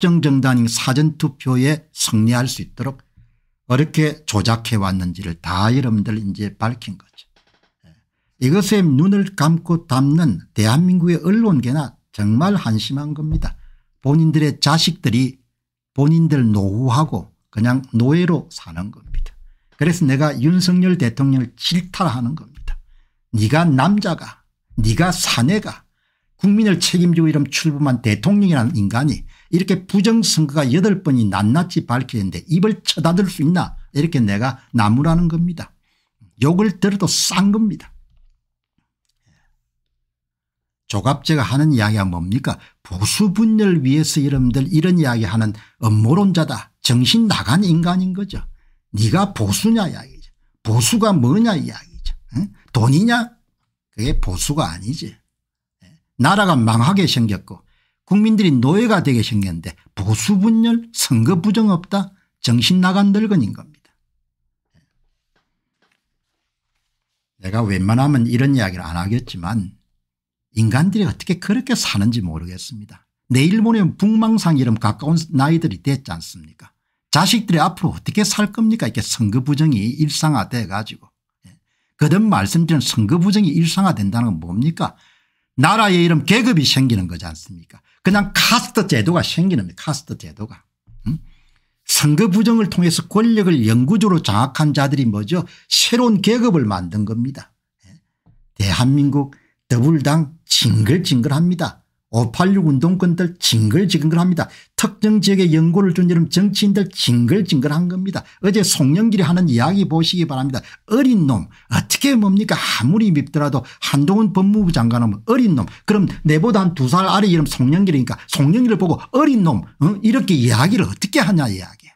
특정 정당이 사전투표에 승리할 수 있도록 어렵게 조작해 왔는지를 다 여러분들 이제 밝힌 거죠. 예. 이것에 눈을 감고 담는 대한민국의 언론계나 정말 한심한 겁니다. 본인들의 자식들이 본인들 노후하고 그냥 노예로 사는 겁니다. 그래서 내가 윤석열 대통령을 질타하는 겁니다. 네가 남자가 네가 사내가 국민을 책임지고 이런 출범한 대통령이라는 인간이 이렇게 부정선거가 8번이 낱낱이 밝히는데 입을 쳐다들 수 있나 이렇게 내가 나무라는 겁니다. 욕을 들어도 싼 겁니다. 조갑제가 하는 이야기가 뭡니까 보수 분열 위해서 이름들 이런 이야기하는 음모론자다 정신 나간 인간인 거죠. 네가 보수냐 이야기죠. 보수가 뭐냐 이야기죠. 돈이냐 그게 보수가 아니지. 예? 나라가 망하게 생겼고 국민들이 노예가 되게 생겼는데 보수분열 선거 부정 없다 정신 나간 늙은인 겁니다. 내가 웬만하면 이런 이야기를 안 하겠지만 인간들이 어떻게 그렇게 사는지 모르겠습니다. 내일 모레면 북망상이름 가까운 나이들이 됐지 않습니까 자식들이 앞으로 어떻게 살 겁니까 이렇게 선거 부정이 일상화돼 가지고 그든 예. 말씀드린 선거 부정이 일상화된다는 건 뭡니까 나라의 이름 계급이 생기는 거지 않습니까 그냥 카스트 제도가 생기는 겁 카스트 제도가. 음? 선거 부정을 통해서 권력을 영구적으로 장악한 자들이 뭐죠 새로운 계급을 만든 겁니다. 예? 대한민국 더불당 징글징글합니다. 586 어, 운동권들 징글징글합니다. 특정 지역의 연고를 준 이름 정치인들 징글징글한 겁니다. 어제 송영길이 하는 이야기 보시기 바랍니다. 어린 놈 어떻게 뭡니까 아무리 밉더라도 한동훈 법무부 장관하면 뭐 어린 놈 그럼 내보다 한 두 살 아래 이름 송영길이니까 송영길을 보고 어린 놈 어? 이렇게 이야기를 어떻게 하냐 이야기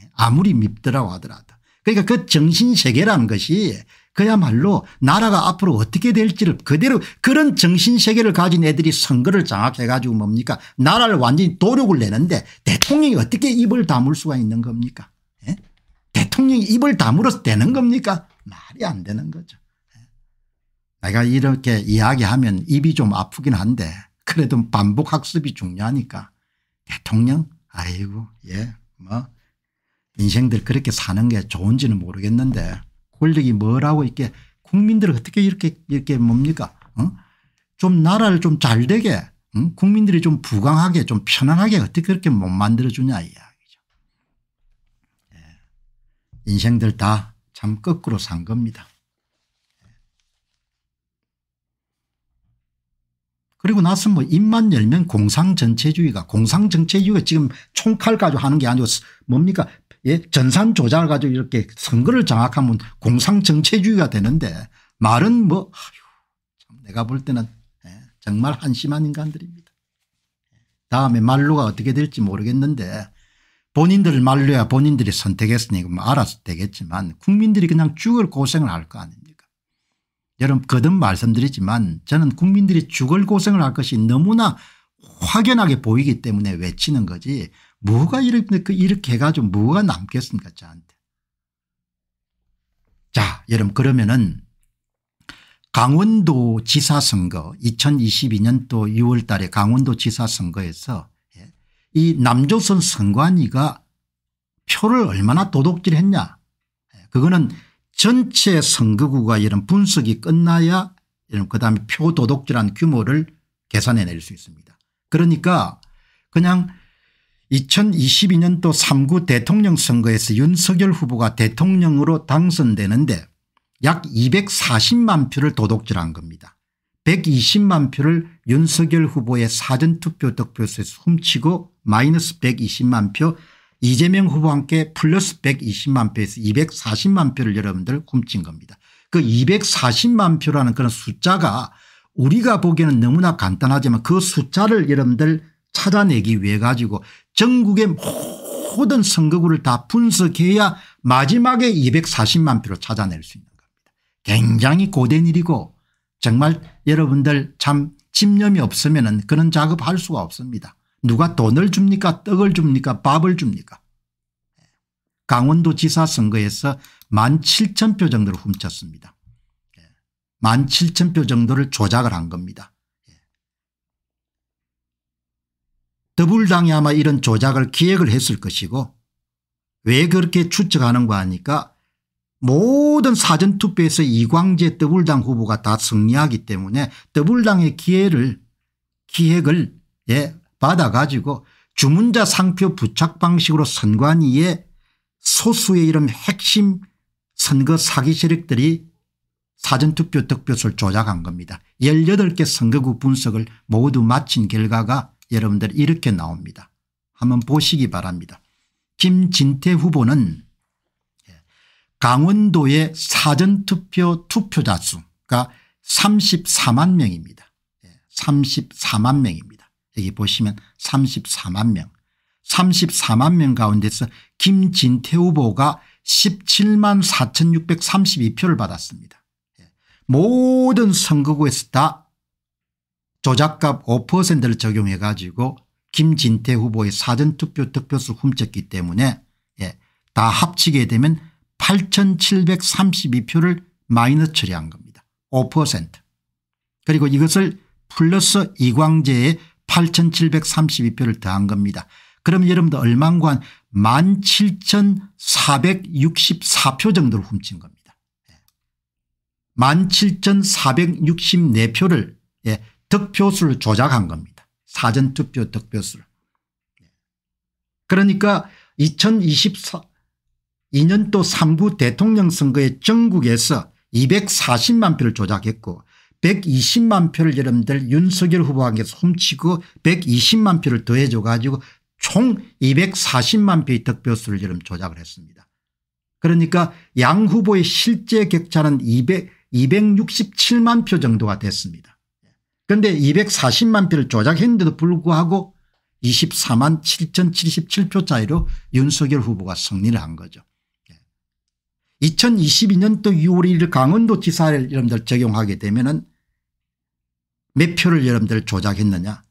예, 아무리 밉더라고 하더라도 그러니까 그 정신세계라는 것이 그야말로 나라가 앞으로 어떻게 될지를 그대로 그런 정신세계를 가진 애들이 선거를 장악해 가지고 뭡니까 나라를 완전히 도륙을 내는데 대통령이 어떻게 입을 다물 수가 있는 겁니까 예? 대통령이 입을 다물어서 되는 겁니까 말이 안 되는 거죠. 예? 내가 이렇게 이야기하면 입이 좀 아프긴 한데 그래도 반복학습이 중요하니까 대통령 아이고 예 뭐 인생들 그렇게 사는 게 좋은지는 모르겠는데 권력이 뭐라고 이렇게 국민들을 어떻게 이렇게 이렇게 뭡니까 어? 좀 나라를 좀 잘 되게 응? 어? 국민들이 좀 부강하게 좀 편안하게 어떻게 그렇게 못 만들어주냐 이야기죠. 예. 인생들 다 참 거꾸로 산 겁니다. 예. 그리고 나서 뭐 입만 열면 공상정체주의가 공상정체주의가 지금 총칼 가지고 하는 게 아니고 뭡니까 예? 전산 조작을 가지고 이렇게 선거를 장악하면 공상정체주의가 되는데 말은 뭐 아휴 내가 볼 때는 예, 정말 한심한 인간들입니다. 다음에 말로가 어떻게 될지 모르겠는데 본인들 말로야 본인들이 선택했으니뭐 알아서 되겠지만 국민들이 그냥 죽을 고생을 할 거 아닙니까 여러분 거듭 말씀드리지만 저는 국민들이 죽을 고생을 할 것이 너무나 확연하게 보이기 때문에 외치는 거지 뭐가 이렇게 그 이렇게 해가지고 뭐가 남겠습니까 저한테. 자 여러분 그러면은 강원도 지사선거 2022년도 6월 달에 강원도 지사선거에서 예, 이 남조선 선관위가 표를 얼마나 도둑질했냐 예, 그거는 전체 선거구가 이런 분석이 끝나야 이런 그다음에 표 도둑질한 규모를 계산해낼 수 있습니다. 그러니까 그냥 2022년도 3구 대통령 선거에서 윤석열 후보가 대통령으로 당선되는데 약 240만 표를 도둑질한 겁니다. 120만 표를 윤석열 후보의 사전투표 득표수에서 훔치고 마이너스 120만 표 이재명 후보와 함께 플러스 120만 표에서 240만 표를 여러분들 훔친 겁니다. 그 240만 표라는 그런 숫자가 우리가 보기에는 너무나 간단하지만 그 숫자를 여러분들 찾아내기 위해 가지고 전국의 모든 선거구를 다 분석해야 마지막에 240만 표를 찾아낼 수 있는 겁니다. 굉장히 고된 일이고 정말 여러분들 참 집념이 없으면 그런 작업할 수가 없습니다. 누가 돈을 줍니까 떡을 줍니까 밥을 줍니까 강원도 지사 선거에서 1만 7천 표 정도를 훔쳤습니다. 1만 예. 7천 표 정도를 조작을 한 겁니다. 더불당이 아마 이런 조작을 기획을 했을 것이고 왜 그렇게 추측하는가 하니까 모든 사전투표에서 이광재 더불당 후보가 다 승리하기 때문에 더불당의 기회를 기획을 예, 받아가지고 주문자 상표 부착 방식으로 선관위에 소수의 이런 핵심 선거 사기 세력들이 사전투표 득표수를 조작한 겁니다. 18개 선거구 분석을 모두 마친 결과가 여러분들 이렇게 나옵니다. 한번 보시기 바랍니다. 김진태 후보는 예, 강원도의 사전투표 투표자 수가 34만 명입니다. 34만 예, 명입니다. 여기 보시면 34만 명. 34만 명 가운데서 김진태 후보가 17만 4632표를 받았습니다. 예, 모든 선거구에서 다 조작값 5%를 적용해 가지고 김진태 후보의 사전투표 득표수 훔쳤기 때문에 예, 다 합치게 되면 8732표를 마이너 처리한 겁니다. 5% 그리고 이것을 플러스 이광재의 8732표를 더한 겁니다. 그럼 여러분들 얼만고 17,464표 정도를 훔친 겁니다. 17,464표를 예, 득표수를 조작한 겁니다. 사전투표 득표수를. 그러니까 2022년도 3부 대통령 선거에 전국에서 240만 표를 조작했고 120만 표를 여러분들 윤석열 후보한게서 훔치고 120만 표를 더해줘 가지고 총 240만 표의 득표수를 여러 조작을 했습니다. 그러니까 양 후보의 실제 격차는 200, 267만 표 정도가 됐습니다. 그런데 240만 표를 조작했는데도 불구하고 24만 7,077표 차이로 윤석열 후보가 승리를 한 거죠. 2022년도 예. 6월 1일 강원도지사를 여러분들 적용하게 되면 은몇 표를 여러분들 조작했느냐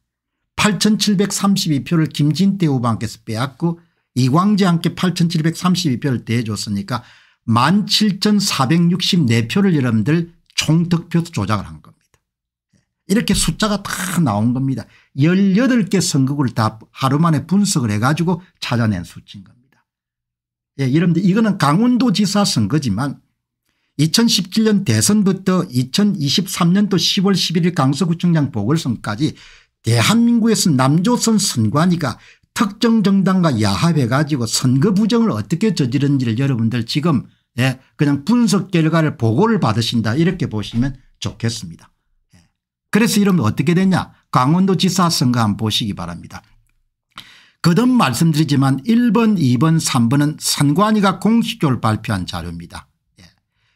8732표를 김진태 후보한께서 빼앗고 이광재 함께 8732표를 대줬으니까 17,464표를 여러분들 총득표 조작을 한 거. 이렇게 숫자가 다 나온 겁니다. 18개 선거구를 다 하루 만에 분석을 해가지고 찾아낸 수치인 겁니다. 예, 여러분들 이거는 강원도지사 선거지만 2017년 대선부터 2023년도 10월 11일 강서구청장 보궐선까지 대한민국에서 남조선 선관위가 특정 정당과 야합해가지고 선거 부정을 어떻게 저지른지를 여러분들 지금 예, 그냥 분석 결과를 보고를 받으신다 이렇게 보시면 좋겠습니다. 그래서 이러면 어떻게 되냐 강원도지사 선거 한번 보시기 바랍니다. 거듭 말씀드리지만 1번 2번 3번은 선관위가 공식적으로 발표한 자료입니다. 예.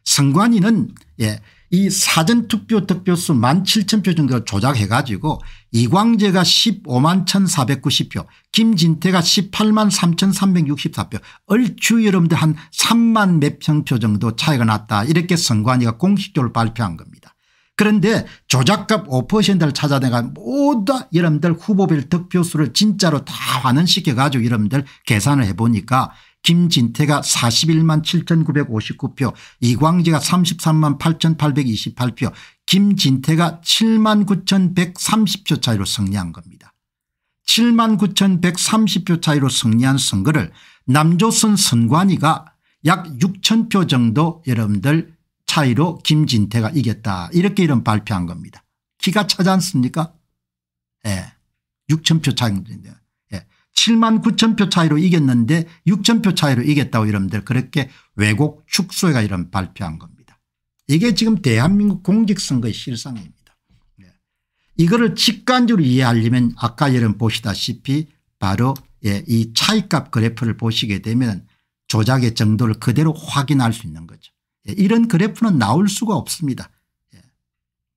선관위는 예. 이 사전투표 득표수 1만 7천 표 정도 조작해 가지고 이광재가 15만 1490표 김진태가 18만 3364표 얼추 여러분들 한 3만 몇평표 정도 차이가 났다 이렇게 선관위가 공식적으로 발표한 겁니다. 그런데 조작값 5%를 찾아내가 모두 여러분들 후보별 득표수를 진짜로 다 환원시켜 가지고 여러분들 계산을 해보니까 김진태가 41만 7959표 이광재가 33만 8828표 김진태가 7만 9130표 차이로 승리한 겁니다. 7만 9130표 차이로 승리한 선거를 남조선 선관위가 약 6천 표 정도 여러분들 차이로 김진태가 이겼다 이렇게 이런 발표한 겁니다. 기가 차지 않습니까? 예. 6천 표 차이인데 예. 7만 9천 표 차이로 이겼는데 6천 표 차이로 이겼다고 여러분들 그렇게 왜곡 축소가 이런 발표한 겁니다. 이게 지금 대한민국 공직선거의 실상입니다. 예. 이거를 직관적으로 이해하려면 아까 여러분 보시다시피 바로 예, 이 차이값 그래프를 보시게 되면 조작의 정도를 그대로 확인할 수 있는 거죠. 이런 그래프는 나올 수가 없습니다. 예.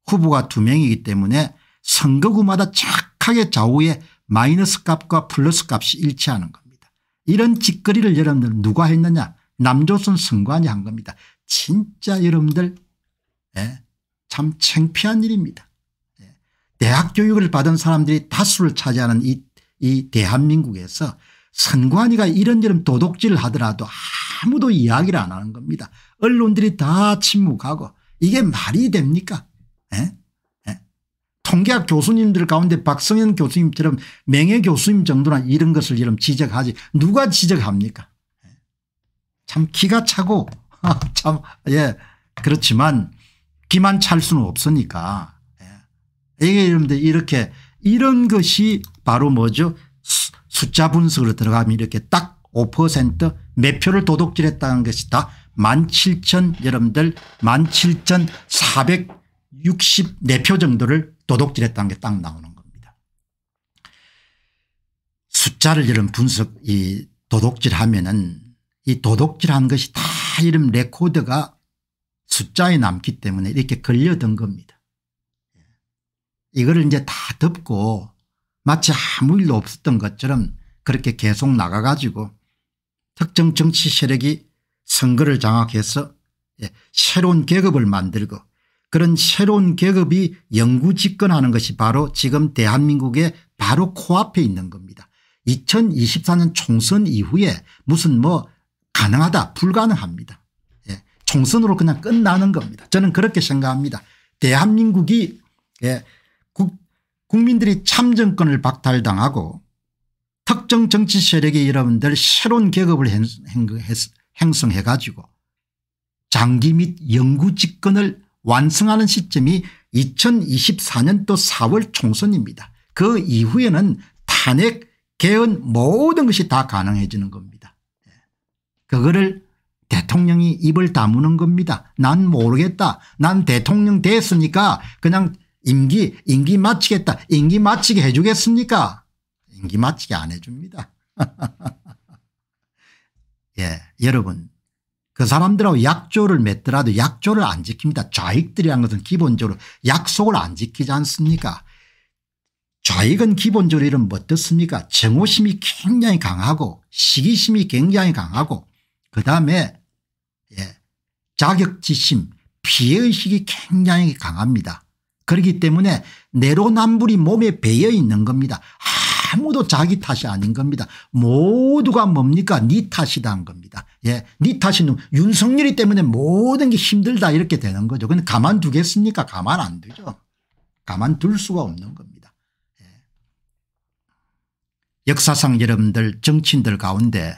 후보가 두 명이기 때문에 선거구마다 착하게 좌우에 마이너스 값과 플러스 값이 일치하는 겁니다. 이런 짓거리를 여러분들 누가 했느냐 남조선 선관위 한 겁니다. 진짜 여러분들 예, 참 창피한 일입니다. 예. 대학 교육을 받은 사람들이 다수를 차지하는 이, 이 대한민국에서 선관위가 이런저런 도둑질을 하더라도 아무도 이야기를 안 하는 겁니다. 언론들이 다 침묵하고 이게 말이 됩니까? 에? 예? 에? 예? 통계학 교수님들 가운데 박성현 교수님처럼 맹해 교수님 정도나 이런 것을 이런 지적하지 누가 지적합니까? 에? 예? 참 기가 차고 아, 참예 그렇지만 기만 찰 수는 없으니까 이게 여러분 이렇게 이런 것이 바로 뭐죠 숫자 분석으로 들어가면 이렇게 딱 5%몇 표를 도둑질했다는 것이 다17,000 여러분들 17,464표 정도를 도둑질했다는 게 딱 나오는 겁니다. 숫자를 이런 분석 이 도둑질하면은 이 도둑질한 것이 다 이런 레코드가 숫자에 남기 때문에 이렇게 걸려든 겁니다. 이거를 이제 다 덮고 마치 아무 일도 없었던 것처럼 그렇게 계속 나가가지고 특정 정치 세력이 선거를 장악해서 예, 새로운 계급을 만들고 그런 새로운 계급이 영구 집권하는 것이 바로 지금 대한민국의 바로 코앞에 있는 겁니다. 2024년 총선 이후에 무슨 뭐 가능하다 불가능합니다. 예, 총선으로 그냥 끝나는 겁니다. 저는 그렇게 생각합니다. 대한민국이 예, 국, 국민들이 참정권을 박탈당하고 특정 정치 세력이 여러분들 새로운 계급을 행, 행, 했, 행성해 가지고 장기 및 영구 집권을 완성하는 시점이 2024년도 4월 총선입니다. 그 이후에는 탄핵 개헌 모든 것이 다 가능해지는 겁니다. 예. 그거를 대통령이 입을 다무는 겁니다. 난 모르겠다. 난 대통령 됐으니까 그냥 임기 임기 마치겠다. 임기 마치게 해주겠습니까? 임기 마치게 안 해줍니다. 여러분 그 사람들하고 약조를 맺더라도 약조를 안 지킵니다. 좌익들이란 것은 기본적으로 약속을 안 지키지 않습니까 좌익은 기본적으로 이런 뭐 어떻습니까 정오심이 굉장히 강하고 시기심이 굉장히 강하고 그다음에 예, 자격지심 피해의식이 굉장히 강합니다. 그렇기 때문에 내로남불이 몸에 배어 있는 겁니다. 아무도 자기 탓이 아닌 겁니다. 모두가 뭡니까 네 탓이다 한 겁니다. 예, 네 탓이는 윤석열이 때문에 모든 게 힘들다 이렇게 되는 거죠. 근데 가만두겠습니까 가만 안 되죠. 가만둘 수가 없는 겁니다. 예. 역사상 여러분들 정치인들 가운데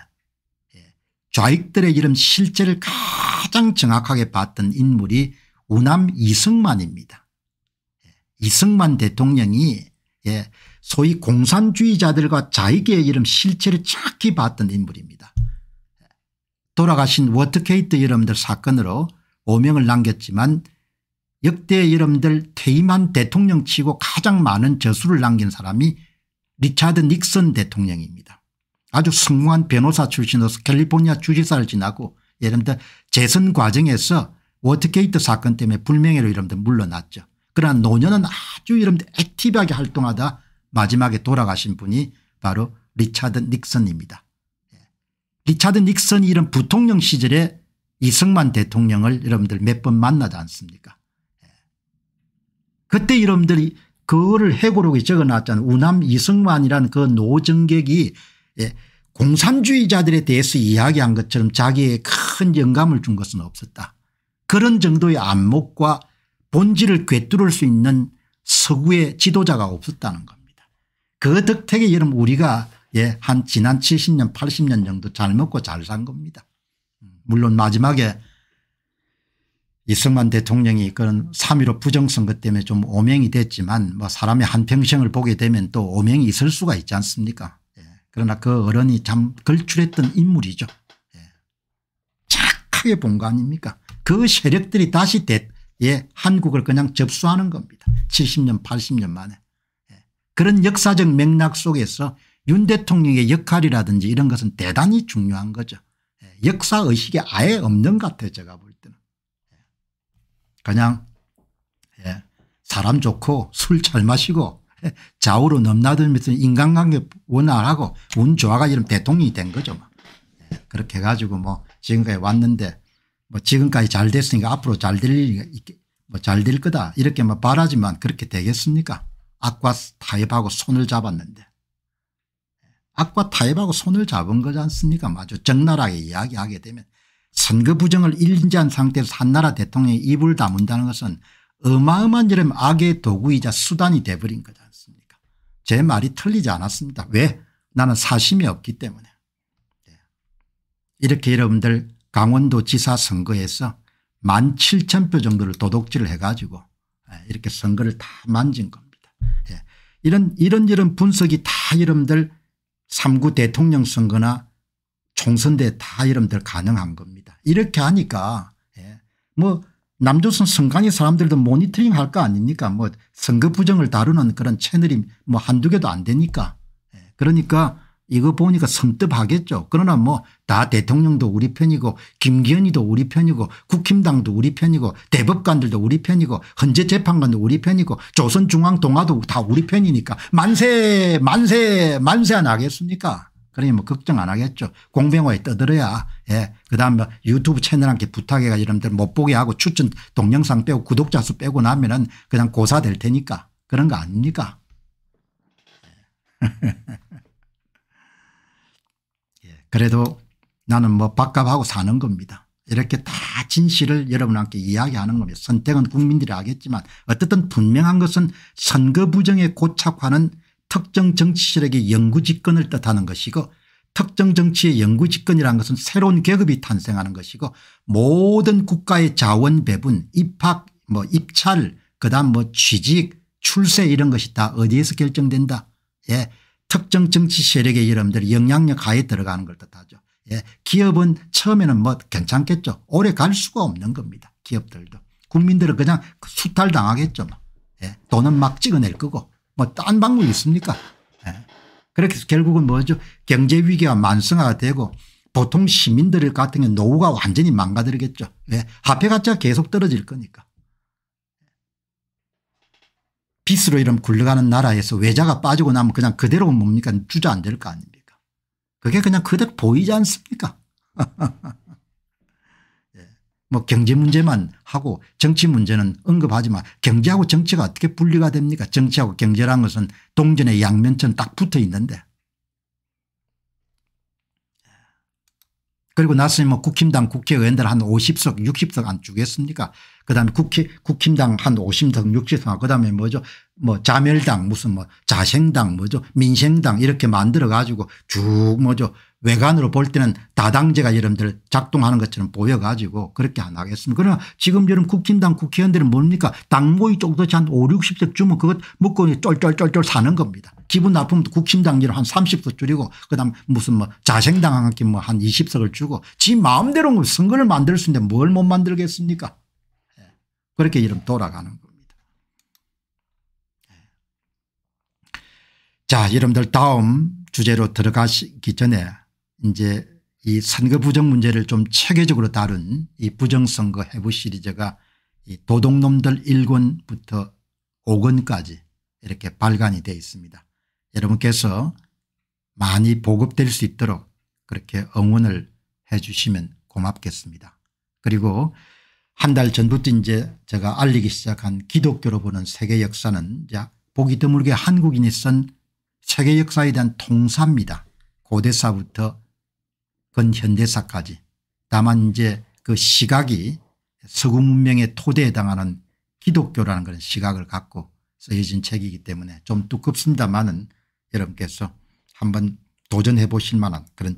예, 좌익들의 이런 실제를 가장 정확하게 봤던 인물이 우남 이승만입니다. 예, 이승만 대통령이 예, 소위 공산주의자들과 자익의 이름 실체를 착히 봤던 인물입니다. 돌아가신 워터케이트 여러분들 사건으로 오명을 남겼지만 역대 여러분들 퇴임한 대통령치고 가장 많은 저수를 남긴 사람이 리차드 닉슨 대통령입니다. 아주 성공한 변호사 출신으로서 캘리포니아 주지사를 지나고 여러분들 재선 과정에서 워터케이트 사건 때문에 불명예로 여러분들 물러났죠. 그러나 노년은 아주 여러분들 액티브하게 활동하다 마지막에 돌아가신 분이 바로 리차드 닉슨입니다. 예. 리차드 닉슨이 이런 부통령 시절에 이승만 대통령을 여러분들 몇 번 만나지 않습니까 예. 그때 여러분들이 그거를 해고록에 적어놨잖아요. 우남 이승만이라는 그 노정객이 예, 공산주의자들에 대해서 이야기한 것처럼 자기의 큰 영감을 준 것은 없었다. 그런 정도의 안목과 본질을 꿰뚫을 수 있는 서구의 지도자가 없었다는 겁니다. 그 덕택에 이름 우리가 예, 한 지난 70년 80년 정도 잘 먹고 잘 산 겁니다. 물론 마지막에 이승만 대통령이 그런 3.15 부정선거 때문에 좀 오명이 됐지만 뭐 사람의 한평생을 보게 되면 또 오명이 있을 수가 있지 않습니까 예. 그러나 그 어른이 참 걸출했던 인물이죠. 예. 착하게 본 거 아닙니까 그 세력들이 다시 대, 예, 한국을 그냥 접수하는 겁니다. 70년 80년 만에. 그런 역사적 맥락 속에서 윤 대통령의 역할이라든지 이런 것은 대단히 중요한 거죠. 예, 역사의식이 아예 없는 것 같아요 제가 볼 때는. 예. 그냥 예, 사람 좋고 술 잘 마시고 좌우로 넘나들면서 인간관계 원활하고 운 좋아가지고 대통령이 된 거죠. 뭐. 그렇게 해가지고 뭐 지금까지 왔는데 뭐 지금까지 잘 됐으니까 앞으로 잘될뭐 거다 이렇게 바라지만 뭐 그렇게 되겠습니까 악과 타협하고 손을 잡았는데 악과 타협하고 손을 잡은 거지 않습니까 맞아 적나라하게 이야기하게 되면 선거 부정을 일인지한 상태에서 한 나라 대통령이 입을 다문다는 것은 어마어마한 이름 악의 도구이자 수단이 돼버린 거지 않습니까 제 말이 틀리지 않았습니다 왜 나는 사심이 없기 때문에 네. 이렇게 여러분들 강원도 지사 선거에서 1 7 0표 정도를 도둑질을 해가지고 네, 이렇게 선거를 다 만진 겁니다. 예. 이런 이런저런 분석이 다 여러분들 3구 대통령 선거나 총선 대다 여러분들 가능한 겁니다. 이렇게 하니까 예. 뭐 남조선 선관위 사람들도 모니터링 할 거 아닙니까 뭐 선거 부정을 다루는 그런 채널이 뭐 한두 개도 안 되니까 예. 그러니까 이거 보니까 성뜩하겠죠 그러나 뭐 다 대통령도 우리 편이고 김기현이도 우리 편이고 국힘당도 우리 편이고 대법관들도 우리 편이고 헌재재판관도 우리 편이고 조선중앙동화도 다 우리 편이니까 만세 만세 만세 안 하겠습니까 그러니 뭐 걱정 안 하겠죠. 공병호에 떠들어야 예. 그다음에 뭐 유튜브 채널한테 부탁해가지고 여러분들 못 보게 하고 추천 동영상 빼고 구독자 수 빼고 나면은 그냥 고사 될 테니까 그런 거 아닙니까 그래도 나는 뭐 밥값하고 사는 겁니다. 이렇게 다 진실을 여러분한테 이야기하는 겁니다. 선택은 국민들이 하겠지만 어쨌든 분명한 것은 선거 부정에 고착하는 특정 정치 세력의 영구 집권을 뜻하는 것이고 특정 정치의 영구 집권이라는 것은 새로운 계급이 탄생하는 것이고 모든 국가의 자원 배분 입학 뭐 입찰 그다음 뭐 취직 출세 이런 것이 다 어디에서 결정된다. 예. 특정 정치 세력의 여러분들 이 영향력 하에 들어가는 걸 뜻하죠. 예. 기업은 처음에는 뭐 괜찮겠죠. 오래 갈 수가 없는 겁니다. 기업들도. 국민들은 그냥 수탈당하겠죠. 뭐. 예. 돈은 막 찍어낼 거고 뭐 딴 방법이 있습니까 예. 그렇게 해서 결국은 뭐죠 경제 위기와 만성화가 되고 보통 시민들 같은 경우 노후가 완전히 망가뜨리겠죠. 예. 화폐 가치가 계속 떨어질 거니까. 빚으로 이러 굴러가는 나라에서 외자가 빠지고 나면 그냥 그대로 뭡니까 주저앉 될거 아닙니까 그게 그냥 그대로 보이지 않습니까 예. 뭐 경제 문제만 하고 정치 문제는 언급하지만 경제하고 정치가 어떻게 분리가 됩니까 정치하고 경제란 것은 동전의 양면천 딱 붙어 있는데 그리고 나서뭐 국힘당 국회의원들 한 50석 60석 안 주겠습니까 그다음에 국회 국힘당 한 50석 60석 그다음에 뭐죠 뭐 자멸당 무슨 뭐 자생당 뭐죠 민생당 이렇게 만들어 가지고 쭉 뭐죠 외관으로 볼 때는 다당제가 여러분들 작동하는 것처럼 보여가지고 그렇게 안 하겠습니다. 그러나 지금 여러분 국힘당 국회의원들은 뭡니까 당모의 쪽도치 한 5, 60석 주면 그것 먹고 쫄쫄쫄쫄 사는 겁니다. 기분 나쁘면 국힘당기로 한 30석 줄이고 그다음 무슨 뭐 자생당한테 뭐한 20석을 주고 지 마음대로 뭐 선거를 만들 수 있는데 뭘 못 만들겠습니까 예. 그렇게 이름 돌아가는 겁니다. 예. 자 여러분들 다음 주제로 들어가기 전에 이제 이 선거 부정 문제를 좀 체계적으로 다룬 이 부정선거 해부 시리즈가 이 도둑놈들 1권부터 5권까지 이렇게 발간이 되어 있습니다. 여러분께서 많이 보급될 수 있도록 그렇게 응원을 해 주시면 고맙겠습니다. 그리고 한 달 전부터 이제 제가 알리기 시작한 기독교로 보는 세계 역사는 이제 보기 드물게 한국인이 쓴 세계 역사에 대한 통사입니다. 고대사부터 근현대사까지 다만 이제 그 시각이 서구 문명의 토대에 해당하는 기독교라는 그런 시각을 갖고 쓰여진 책이기 때문에 좀 두껍습니다만은 여러분께서 한번 도전해 보실 만한 그런